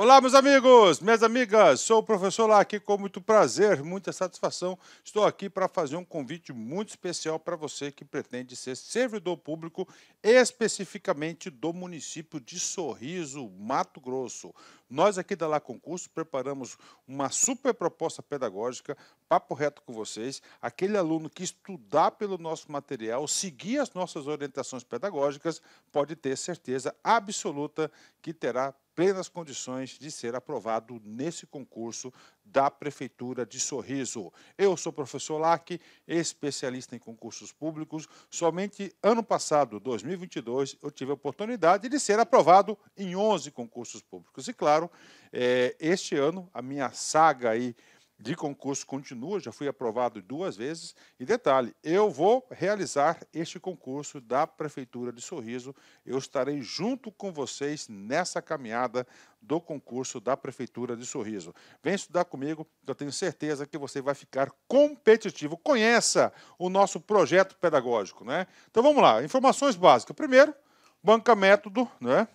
Olá, meus amigos, minhas amigas, sou o professor Lá aqui com muito prazer, muita satisfação. Estou aqui para fazer um convite muito especial para você que pretende ser servidor público, especificamente do município de Sorriso, Mato Grosso. Nós aqui da Lá Concurso preparamos uma super proposta pedagógica, papo reto com vocês. Aquele aluno que estudar pelo nosso material, seguir as nossas orientações pedagógicas, pode ter certeza absoluta que terá plenas condições de ser aprovado nesse concurso da Prefeitura de Sorriso. Eu sou o professor Lac, especialista em concursos públicos. Somente ano passado, 2022, eu tive a oportunidade de ser aprovado em 11 concursos públicos. E, claro, eh, este ano, a minha saga aí de concurso continua, já fui aprovado duas vezes. E detalhe, eu vou realizar este concurso da Prefeitura de Sorriso. Eu estarei junto com vocês nessa caminhada do concurso da Prefeitura de Sorriso. Vem estudar comigo, eu tenho certeza que você vai ficar competitivo. Conheça o nosso projeto pedagógico, né? Então vamos lá, informações básicas. Primeiro, banca método, né?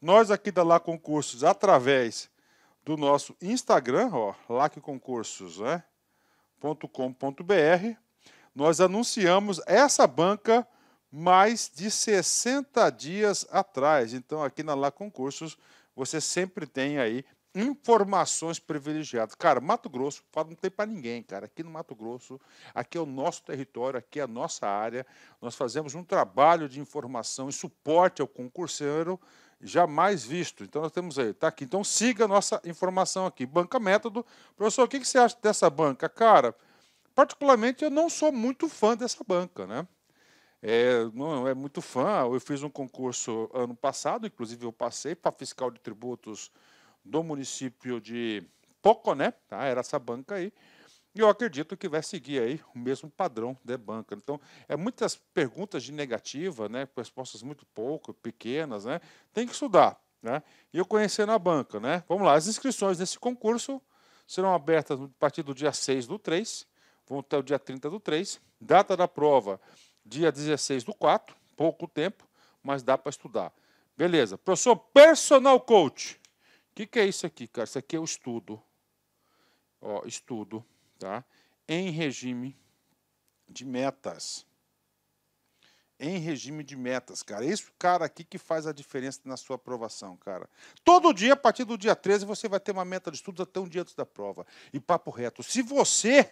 Nós aqui da Lá Concursos, através do nosso Instagram, ó, lacconcursos, né? .com.br, nós anunciamos essa banca mais de 60 dias atrás. Então, aqui na Lá Concursos, você sempre tem aí informações privilegiadas. Cara, Mato Grosso, não tem para ninguém, cara. Aqui no Mato Grosso, aqui é o nosso território, aqui é a nossa área. Nós fazemos um trabalho de informação e suporte ao concurseiro jamais visto. Então nós temos aí, tá aqui. Então siga a nossa informação aqui. Banca Método. Professor, o que, que você acha dessa banca? Cara, particularmente eu não sou muito fã dessa banca, né? É, não é muito fã. Eu fiz um concurso ano passado, inclusive eu passei para fiscal de tributos do município de Poconé, tá? Era essa banca aí. E eu acredito que vai seguir aí o mesmo padrão da banca. Então, é muitas perguntas de negativa, né? respostas muito pouco, pequenas, né? Tem que estudar, né? E eu conhecer na banca, né? Vamos lá, as inscrições desse concurso serão abertas a partir do dia 6 do 3, vão até o dia 30 do 3. Data da prova, dia 16 do 4, pouco tempo, mas dá para estudar. Beleza. Professor, personal coach. O que, que é isso aqui, cara? Isso aqui é o estudo. Ó, estudo tá? em regime de metas. Em regime de metas, cara. Esse é cara aqui que faz a diferença na sua aprovação, cara. Todo dia, a partir do dia 13, você vai ter uma meta de estudos até um dia antes da prova. E papo reto. Se você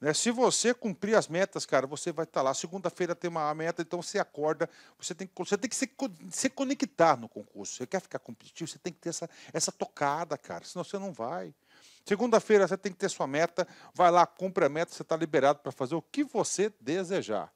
né, se você cumprir as metas, cara, você vai estar tá lá. Segunda-feira tem uma meta, então você acorda, você tem, você tem que se, se conectar no concurso. Você quer ficar competitivo, você tem que ter essa, essa tocada, cara, senão você não vai. Segunda-feira você tem que ter sua meta, vai lá, cumpre a meta, você está liberado para fazer o que você desejar.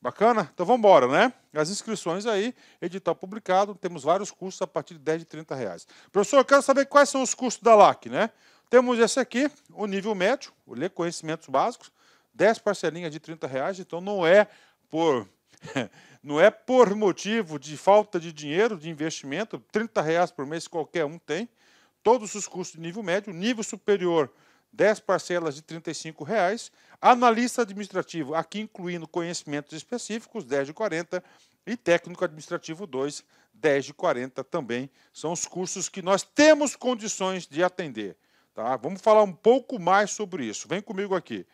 Bacana? Então vamos embora, né? As inscrições aí, edital publicado, temos vários cursos a partir de 10 de 30 reais. Professor, eu quero saber quais são os custos da LAC, né? Temos esse aqui, o nível médio, o Ler Conhecimentos Básicos, 10 parcelinhas de 30 reais, então não é por... não é por motivo de falta de dinheiro, de investimento, 30 reais por mês qualquer um tem todos os cursos de nível médio, nível superior, 10 parcelas de R$ 35,00, analista administrativo, aqui incluindo conhecimentos específicos, R$ de e técnico administrativo 2, R$ de também, são os cursos que nós temos condições de atender. Tá? Vamos falar um pouco mais sobre isso. Vem comigo aqui.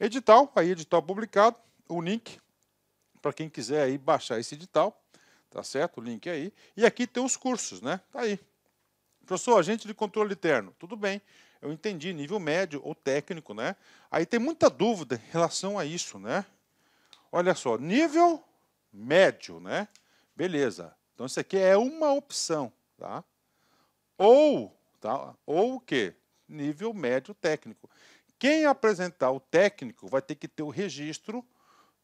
Edital, aí edital publicado, o link para quem quiser aí baixar esse edital, tá certo? O link aí. E aqui tem os cursos, né? Tá aí, Professor, agente de controle interno. Tudo bem, eu entendi, nível médio ou técnico, né? Aí tem muita dúvida em relação a isso, né? Olha só, nível médio, né? Beleza. Então isso aqui é uma opção, tá? Ou, tá? Ou o quê? Nível médio técnico. Quem apresentar o técnico vai ter que ter o registro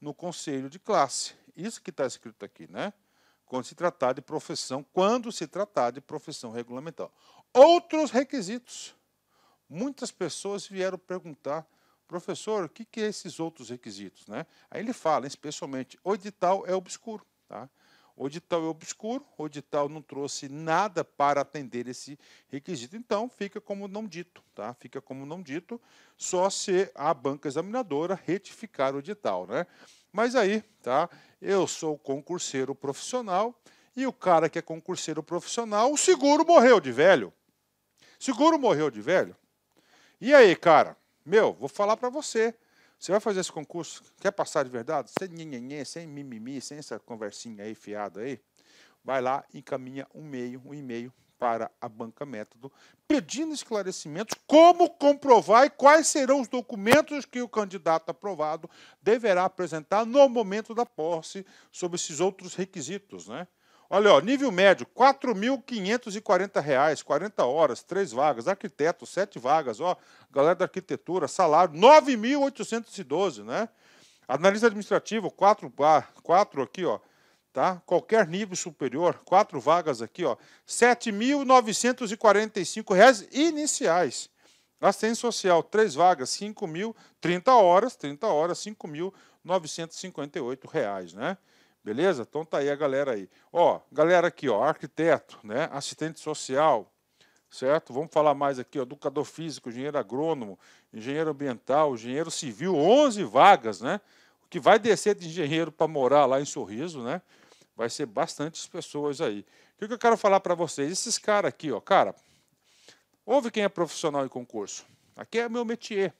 no conselho de classe. Isso que está escrito aqui, né? quando se tratar de profissão, quando se tratar de profissão regulamentar. Outros requisitos. Muitas pessoas vieram perguntar, professor, o que, são é esses outros requisitos? Né? Aí ele fala, especialmente, o edital é obscuro. Tá? O edital é obscuro, o edital não trouxe nada para atender esse requisito, então fica como não dito, tá? Fica como não dito, só se a banca examinadora retificar o edital, né? Mas aí, tá? Eu sou concurseiro profissional e o cara que é concurseiro profissional, o seguro morreu de velho. Seguro morreu de velho. E aí, cara? Meu, vou falar para você. Você vai fazer esse concurso, quer passar de verdade? Sem nhenhenhê, sem mimimi, sem essa conversinha aí fiada aí, vai lá e encaminha um e-mail, um e-mail para a Banca Método, pedindo esclarecimentos como comprovar e quais serão os documentos que o candidato aprovado deverá apresentar no momento da posse, sobre esses outros requisitos, né? Olha, ó, nível médio, R$ 4.540, 40 horas, 3 vagas, arquiteto, 7 vagas, ó, galera da arquitetura, salário, 9.812, né? Analista administrativo, 4, 4 aqui, ó, tá? Qualquer nível superior, 4 vagas aqui, ó, R$ 7.945 iniciais. Assistência social, 3 vagas, 5 mil, 30 horas, 30 horas, R$ 5.958, né? Beleza? Então tá aí a galera aí. Ó, galera aqui, ó, arquiteto, né? Assistente social, certo? Vamos falar mais aqui, ó, educador físico, engenheiro agrônomo, engenheiro ambiental, engenheiro civil, 11 vagas, né? O que vai descer de engenheiro para morar lá em Sorriso, né? Vai ser bastantes pessoas aí. O que eu quero falar para vocês? Esses caras aqui, ó, cara, ouve quem é profissional em concurso. Aqui é meu métier.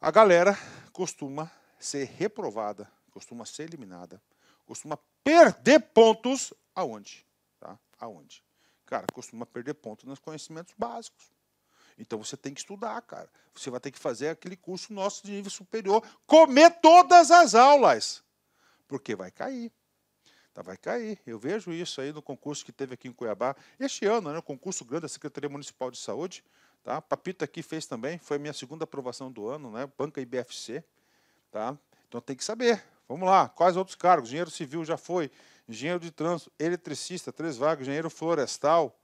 A galera costuma ser reprovada costuma ser eliminada, costuma perder pontos aonde? Tá? Aonde? Cara, costuma perder pontos nos conhecimentos básicos. Então você tem que estudar, cara. Você vai ter que fazer aquele curso nosso de nível superior, comer todas as aulas, porque vai cair. Tá, vai cair. Eu vejo isso aí no concurso que teve aqui em Cuiabá este ano, né? O concurso grande da Secretaria Municipal de Saúde. Tá? Papito aqui fez também, foi a minha segunda aprovação do ano, né? Banca IBFC. Tá? Então tem que saber. Vamos lá, quais outros cargos? Engenheiro civil já foi, engenheiro de trânsito, eletricista, três vagas, engenheiro florestal,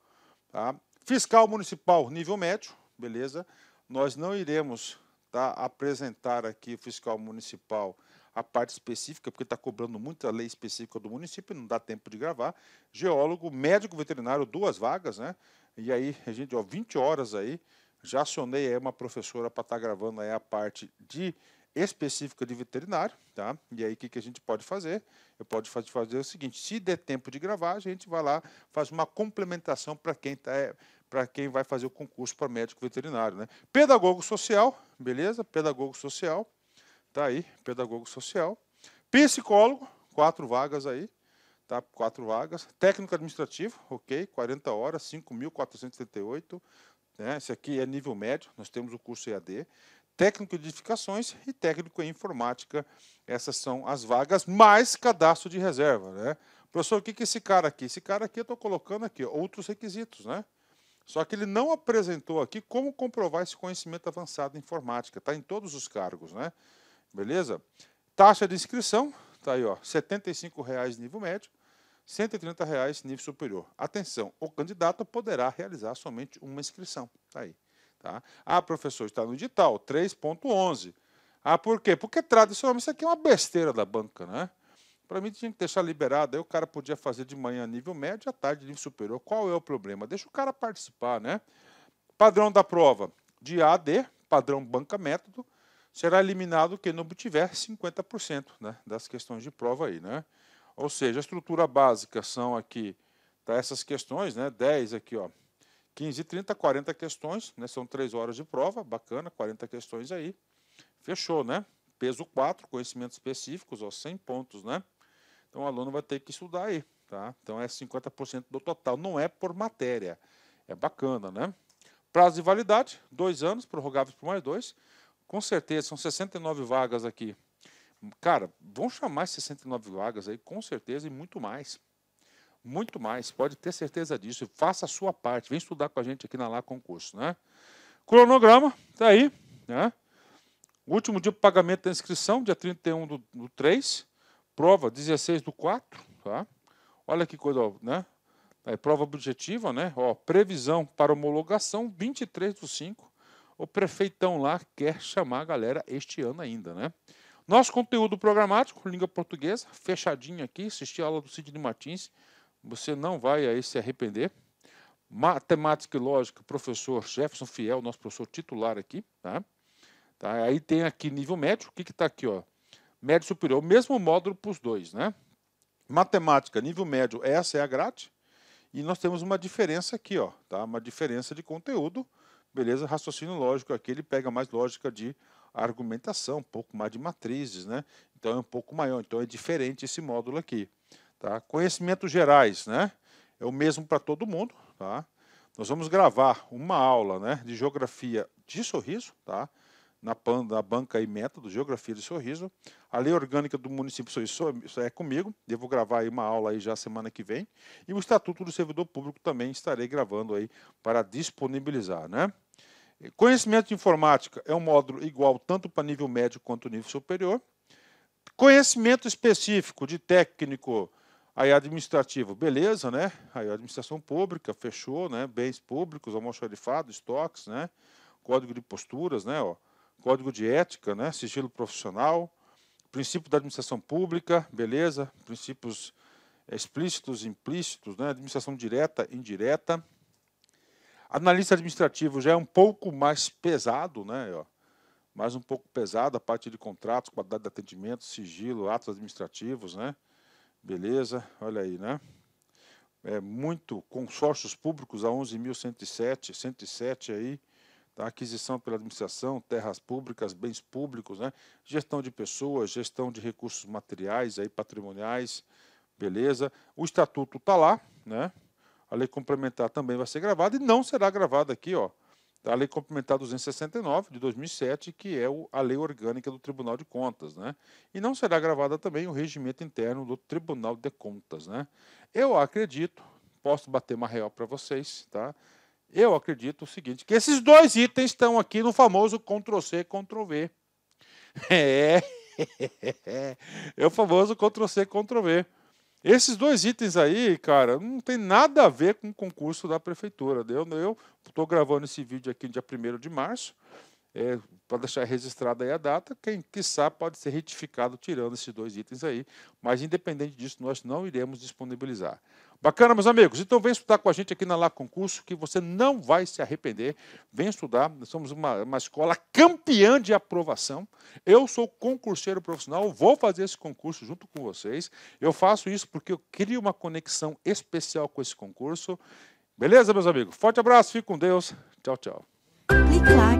tá? fiscal municipal, nível médio, beleza? Nós não iremos tá, apresentar aqui o fiscal municipal a parte específica, porque está cobrando muita lei específica do município, não dá tempo de gravar. Geólogo, médico veterinário, duas vagas, né? E aí, a gente, ó, 20 horas aí, já acionei aí uma professora para estar tá gravando aí a parte de específica de veterinário, tá? E aí o que, que a gente pode fazer? Eu posso fazer o seguinte: se der tempo de gravar, a gente vai lá faz uma complementação para quem tá, é, para quem vai fazer o concurso para médico veterinário, né? Pedagogo social, beleza? Pedagogo social, tá aí, pedagogo social. Psicólogo, quatro vagas aí, tá? Quatro vagas. Técnico administrativo, ok, 40 horas, 5.478. Né? Esse aqui é nível médio, nós temos o curso EAD técnico de edificações e técnico em informática. Essas são as vagas, mais cadastro de reserva. Né? Professor, o que, é esse cara aqui? Esse cara aqui eu estou colocando aqui outros requisitos, né? Só que ele não apresentou aqui como comprovar esse conhecimento avançado em informática. Está em todos os cargos, né? Beleza? Taxa de inscrição, está aí, ó, R$ 75,00 nível médio, R$ 130,00 nível superior. Atenção, o candidato poderá realizar somente uma inscrição. Está aí. Tá? Ah, professor, está no edital, 3.11. Ah, por quê? Porque tradicionalmente isso aqui é uma besteira da banca, né? Para mim tinha que deixar liberado, aí o cara podia fazer de manhã nível médio, à tarde nível superior. Qual é o problema? Deixa o cara participar, né? Padrão da prova de A a D, padrão banca método, será eliminado quem não obtiver 50% né, das questões de prova aí, né? Ou seja, a estrutura básica são aqui, tá essas questões, né? 10 aqui, ó, 15, 30, 40 questões, né? São três horas de prova, bacana, 40 questões aí. Fechou, né? Peso 4, conhecimentos específicos, ó, 100 pontos, né? Então o aluno vai ter que estudar aí, tá? Então é 50% do total, não é por matéria. É bacana, né? Prazo de validade, dois anos, prorrogáveis por mais dois. Com certeza, são 69 vagas aqui. Cara, vão chamar 69 vagas aí, com certeza, e muito mais muito mais, pode ter certeza disso. Faça a sua parte, vem estudar com a gente aqui na Lá Concurso, né? Cronograma, tá aí, né? Último dia para pagamento da inscrição, dia 31 do, do 3, prova 16 do 4, tá? Olha que coisa, né? Tá aí, prova objetiva, né? Ó, previsão para homologação 23 do 5. O prefeitão lá quer chamar a galera este ano ainda, né? Nosso conteúdo programático, língua portuguesa, fechadinho aqui, assisti a aula do Sidney Martins, você não vai aí se arrepender. Matemática e lógica, professor Jefferson Fiel, nosso professor titular aqui, tá? tá? Aí tem aqui nível médio, o que que tá aqui, ó? Médio superior, o mesmo módulo para os dois, né? Matemática, nível médio, essa é a grade. E nós temos uma diferença aqui, ó, tá? Uma diferença de conteúdo, beleza? Raciocínio lógico aqui, ele pega mais lógica de argumentação, um pouco mais de matrizes, né? Então é um pouco maior, então é diferente esse módulo aqui. Tá? Conhecimentos gerais, né? É o mesmo para todo mundo, tá? Nós vamos gravar uma aula, né, de geografia de sorriso, tá? Na, pan, na banca e método Geografia de Sorriso. A Lei Orgânica do Município de Sorriso é comigo. devo gravar aí uma aula aí já semana que vem. E o Estatuto do Servidor Público também estarei gravando aí para disponibilizar, né? Conhecimento de informática é um módulo igual tanto para nível médio quanto nível superior. Conhecimento específico de técnico Aí administrativo, beleza, né? Aí administração pública, fechou, né? Bens públicos, almoxarifado, estoques, né? Código de posturas, né? Ó, código de ética, né? Sigilo profissional, princípio da administração pública, beleza? Princípios eh, explícitos, implícitos, né? Administração direta, indireta. Analista administrativo já é um pouco mais pesado, né? Ó, mais um pouco pesado a parte de contratos, qualidade de atendimento, sigilo, atos administrativos, né? Beleza? Olha aí, né? É muito consórcios públicos a 11.107, 107 aí, tá? aquisição pela administração, terras públicas, bens públicos, né? Gestão de pessoas, gestão de recursos materiais aí patrimoniais, beleza? O estatuto tá lá, né? A lei complementar também vai ser gravada e não será gravada aqui, ó da Lei Complementar 269 de 2007, que é a lei orgânica do Tribunal de Contas, né? E não será gravada também o regimento interno do Tribunal de Contas, né? Eu acredito, posso bater uma real para vocês, tá? Eu acredito o seguinte, que esses dois itens estão aqui no famoso Ctrl+C, Ctrl+V. É, é, é, é o famoso Ctrl+C, Ctrl+V. Esses dois itens aí, cara, não tem nada a ver com o concurso da prefeitura. Eu estou gravando esse vídeo aqui dia 1 de março, é, para deixar registrada aí a data. Quem quiser pode ser retificado tirando esses dois itens aí, mas independente disso, nós não iremos disponibilizar. Bacana, meus amigos? Então vem estudar com a gente aqui na Lá Concurso, que você não vai se arrepender. Vem estudar, nós somos uma, uma escola campeã de aprovação. Eu sou concurseiro profissional, vou fazer esse concurso junto com vocês. Eu faço isso porque eu crio uma conexão especial com esse concurso. Beleza, meus amigos? Forte abraço, fique com Deus. Tchau, tchau. Clique lá.